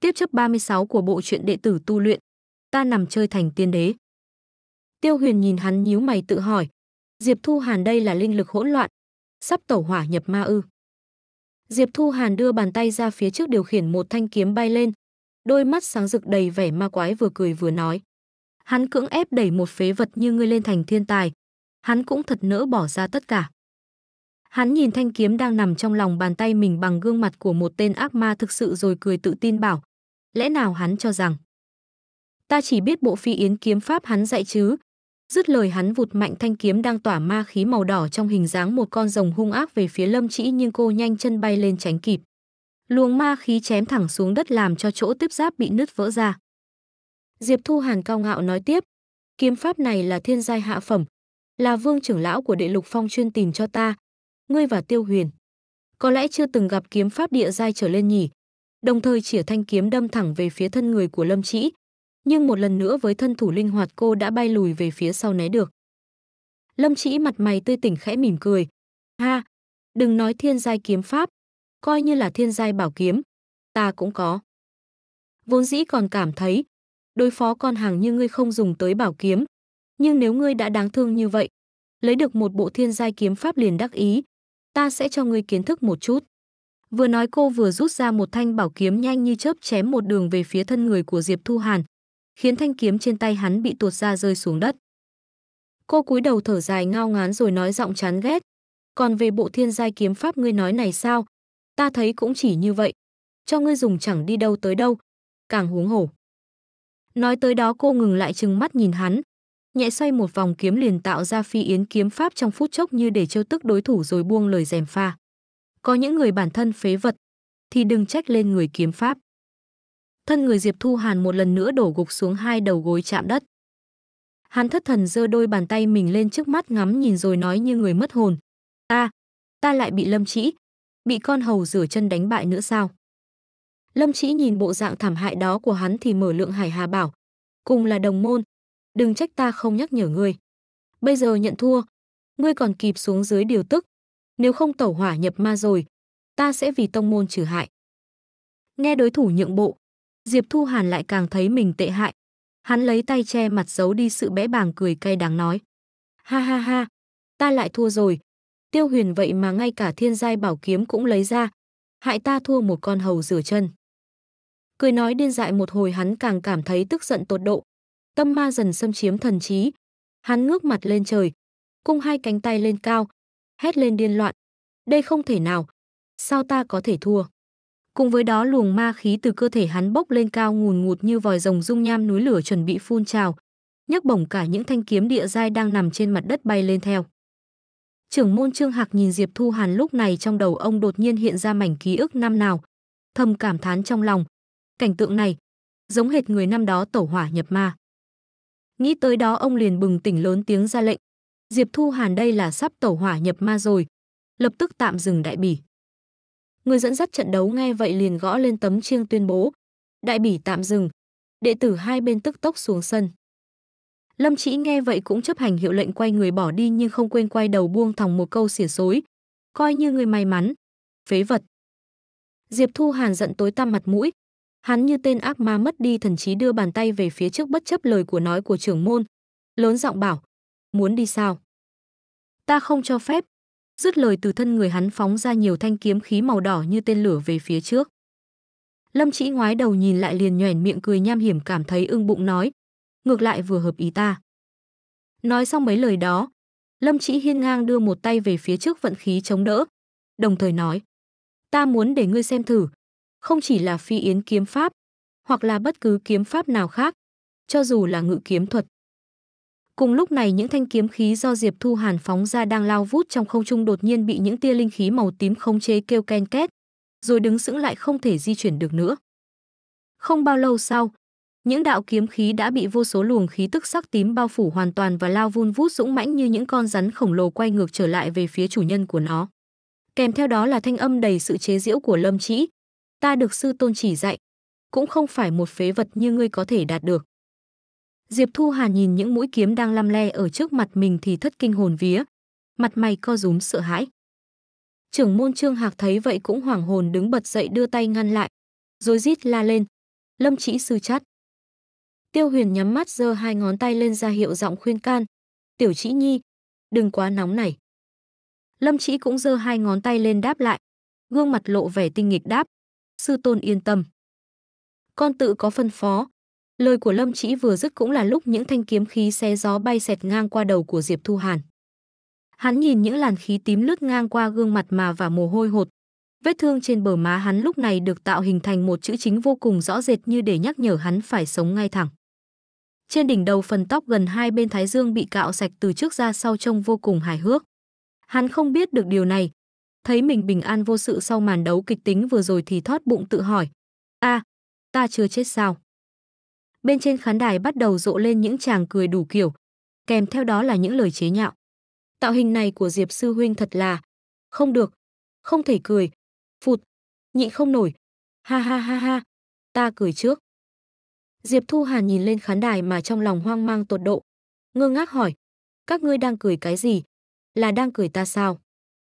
tiếp chấp 36 của bộ truyện đệ tử tu luyện. Ta nằm chơi thành tiên đế. Tiêu Huyền nhìn hắn nhíu mày tự hỏi, Diệp Thu Hàn đây là linh lực hỗn loạn, sắp tẩu hỏa nhập ma ư? Diệp Thu Hàn đưa bàn tay ra phía trước điều khiển một thanh kiếm bay lên, đôi mắt sáng rực đầy vẻ ma quái vừa cười vừa nói. Hắn cưỡng ép đẩy một phế vật như ngươi lên thành thiên tài, hắn cũng thật nỡ bỏ ra tất cả. Hắn nhìn thanh kiếm đang nằm trong lòng bàn tay mình bằng gương mặt của một tên ác ma thực sự rồi cười tự tin bảo, lẽ nào hắn cho rằng ta chỉ biết bộ phi yến kiếm pháp hắn dạy chứ dứt lời hắn vụt mạnh thanh kiếm đang tỏa ma khí màu đỏ trong hình dáng một con rồng hung ác về phía lâm trĩ nhưng cô nhanh chân bay lên tránh kịp luồng ma khí chém thẳng xuống đất làm cho chỗ tiếp giáp bị nứt vỡ ra diệp thu hàn cao ngạo nói tiếp kiếm pháp này là thiên giai hạ phẩm là vương trưởng lão của đệ lục phong chuyên tìm cho ta ngươi và tiêu huyền có lẽ chưa từng gặp kiếm pháp địa giai trở lên nhỉ đồng thời chỉa thanh kiếm đâm thẳng về phía thân người của Lâm Trĩ. Nhưng một lần nữa với thân thủ linh hoạt cô đã bay lùi về phía sau né được. Lâm Trĩ mặt mày tươi tỉnh khẽ mỉm cười. Ha, đừng nói thiên giai kiếm pháp, coi như là thiên giai bảo kiếm, ta cũng có. Vốn dĩ còn cảm thấy, đối phó con hàng như ngươi không dùng tới bảo kiếm, nhưng nếu ngươi đã đáng thương như vậy, lấy được một bộ thiên giai kiếm pháp liền đắc ý, ta sẽ cho ngươi kiến thức một chút. Vừa nói cô vừa rút ra một thanh bảo kiếm nhanh như chớp chém một đường về phía thân người của Diệp Thu Hàn, khiến thanh kiếm trên tay hắn bị tuột ra rơi xuống đất. Cô cúi đầu thở dài ngao ngán rồi nói giọng chán ghét. Còn về bộ thiên giai kiếm pháp ngươi nói này sao? Ta thấy cũng chỉ như vậy. Cho ngươi dùng chẳng đi đâu tới đâu. Càng huống hổ. Nói tới đó cô ngừng lại chừng mắt nhìn hắn. Nhẹ xoay một vòng kiếm liền tạo ra phi yến kiếm pháp trong phút chốc như để trêu tức đối thủ rồi buông lời dèm pha có những người bản thân phế vật, thì đừng trách lên người kiếm pháp. Thân người Diệp Thu Hàn một lần nữa đổ gục xuống hai đầu gối chạm đất. Hắn thất thần giơ đôi bàn tay mình lên trước mắt ngắm nhìn rồi nói như người mất hồn. Ta, ta lại bị lâm chỉ bị con hầu rửa chân đánh bại nữa sao? Lâm chỉ nhìn bộ dạng thảm hại đó của hắn thì mở lượng hải hà bảo. Cùng là đồng môn, đừng trách ta không nhắc nhở ngươi. Bây giờ nhận thua, ngươi còn kịp xuống dưới điều tức, nếu không tẩu hỏa nhập ma rồi, ta sẽ vì tông môn trừ hại. Nghe đối thủ nhượng bộ, Diệp Thu Hàn lại càng thấy mình tệ hại. Hắn lấy tay che mặt giấu đi sự bẽ bàng cười cay đáng nói. Ha ha ha, ta lại thua rồi. Tiêu huyền vậy mà ngay cả thiên giai bảo kiếm cũng lấy ra. Hại ta thua một con hầu rửa chân. Cười nói điên dại một hồi hắn càng cảm thấy tức giận tột độ. Tâm ma dần xâm chiếm thần trí. Hắn ngước mặt lên trời, cung hai cánh tay lên cao, hét lên điên loạn. Đây không thể nào, sao ta có thể thua? Cùng với đó luồng ma khí từ cơ thể hắn bốc lên cao ngùn ngụt như vòi rồng dung nham núi lửa chuẩn bị phun trào, nhấc bổng cả những thanh kiếm địa giai đang nằm trên mặt đất bay lên theo. Trưởng môn Trương Hạc nhìn Diệp Thu Hàn lúc này trong đầu ông đột nhiên hiện ra mảnh ký ức năm nào, thầm cảm thán trong lòng. Cảnh tượng này, giống hệt người năm đó tẩu hỏa nhập ma. Nghĩ tới đó ông liền bừng tỉnh lớn tiếng ra lệnh, Diệp Thu Hàn đây là sắp tẩu hỏa nhập ma rồi, lập tức tạm dừng đại bỉ. Người dẫn dắt trận đấu nghe vậy liền gõ lên tấm chiêng tuyên bố, đại bỉ tạm dừng, đệ tử hai bên tức tốc xuống sân. Lâm Chỉ nghe vậy cũng chấp hành hiệu lệnh quay người bỏ đi nhưng không quên quay đầu buông thòng một câu xỉa xối, coi như người may mắn, phế vật. Diệp Thu Hàn giận tối tăm mặt mũi, hắn như tên ác ma mất đi thần trí đưa bàn tay về phía trước bất chấp lời của nói của trưởng môn, lớn giọng bảo, muốn đi sao? Ta không cho phép. Dứt lời từ thân người hắn phóng ra nhiều thanh kiếm khí màu đỏ như tên lửa về phía trước. Lâm Chỉ ngoái đầu nhìn lại liền nhoẻn miệng cười nham hiểm cảm thấy ưng bụng nói, ngược lại vừa hợp ý ta. Nói xong mấy lời đó, Lâm Chỉ hiên ngang đưa một tay về phía trước vận khí chống đỡ, đồng thời nói, ta muốn để ngươi xem thử, không chỉ là phi yến kiếm pháp, hoặc là bất cứ kiếm pháp nào khác, cho dù là ngự kiếm thuật. Cùng lúc này những thanh kiếm khí do Diệp Thu Hàn phóng ra đang lao vút trong không trung đột nhiên bị những tia linh khí màu tím khống chế kêu ken két, rồi đứng sững lại không thể di chuyển được nữa. Không bao lâu sau, những đạo kiếm khí đã bị vô số luồng khí tức sắc tím bao phủ hoàn toàn và lao vun vút dũng mãnh như những con rắn khổng lồ quay ngược trở lại về phía chủ nhân của nó. Kèm theo đó là thanh âm đầy sự chế giễu của Lâm Trĩ. Ta được sư tôn chỉ dạy, cũng không phải một phế vật như ngươi có thể đạt được. Diệp Thu Hà nhìn những mũi kiếm đang lăm le ở trước mặt mình thì thất kinh hồn vía, mặt mày co rúm sợ hãi. Trưởng môn Trương Hạc thấy vậy cũng hoảng hồn đứng bật dậy đưa tay ngăn lại, rồi rít la lên. Lâm Chỉ sư chát. Tiêu Huyền nhắm mắt giơ hai ngón tay lên ra hiệu giọng khuyên can. Tiểu Chỉ Nhi, đừng quá nóng này. Lâm Chỉ cũng giơ hai ngón tay lên đáp lại, gương mặt lộ vẻ tinh nghịch đáp. Sư tôn yên tâm. Con tự có phân phó, Lời của Lâm Chỉ vừa dứt cũng là lúc những thanh kiếm khí xé gió bay xẹt ngang qua đầu của Diệp Thu Hàn. Hắn nhìn những làn khí tím lướt ngang qua gương mặt mà và mồ hôi hột. Vết thương trên bờ má hắn lúc này được tạo hình thành một chữ chính vô cùng rõ rệt như để nhắc nhở hắn phải sống ngay thẳng. Trên đỉnh đầu phần tóc gần hai bên thái dương bị cạo sạch từ trước ra sau trông vô cùng hài hước. Hắn không biết được điều này. Thấy mình bình an vô sự sau màn đấu kịch tính vừa rồi thì thót bụng tự hỏi. a à, ta chưa chết sao? bên trên khán đài bắt đầu rộ lên những chàng cười đủ kiểu, kèm theo đó là những lời chế nhạo. Tạo hình này của Diệp sư huynh thật là không được, không thể cười, phụt, nhịn không nổi. Ha ha ha ha, ta cười trước. Diệp Thu Hàn nhìn lên khán đài mà trong lòng hoang mang tột độ, ngơ ngác hỏi: "Các ngươi đang cười cái gì? Là đang cười ta sao?"